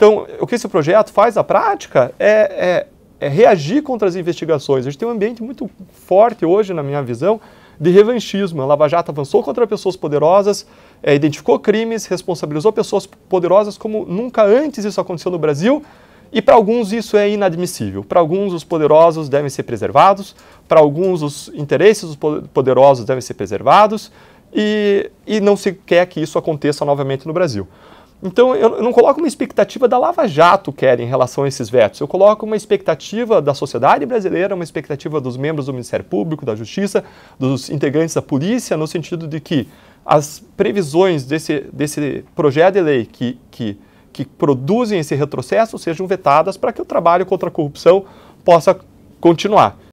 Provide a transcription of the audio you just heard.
Então, o que esse projeto faz na prática é, é, é reagir contra as investigações. A gente tem um ambiente muito forte hoje, na minha visão, de revanchismo. A Lava Jato avançou contra pessoas poderosas, é, identificou crimes, responsabilizou pessoas poderosas como nunca antes isso aconteceu no Brasil. E para alguns isso é inadmissível. Para alguns os poderosos devem ser preservados, para alguns os interesses dos poderosos devem ser preservados e, e não se quer que isso aconteça novamente no Brasil. Então, eu não coloco uma expectativa da Lava Jato, Kelly, em relação a esses vetos. Eu coloco uma expectativa da sociedade brasileira, uma expectativa dos membros do Ministério Público, da Justiça, dos integrantes da polícia, no sentido de que as previsões desse, desse projeto de lei que, que, que produzem esse retrocesso sejam vetadas para que o trabalho contra a corrupção possa continuar.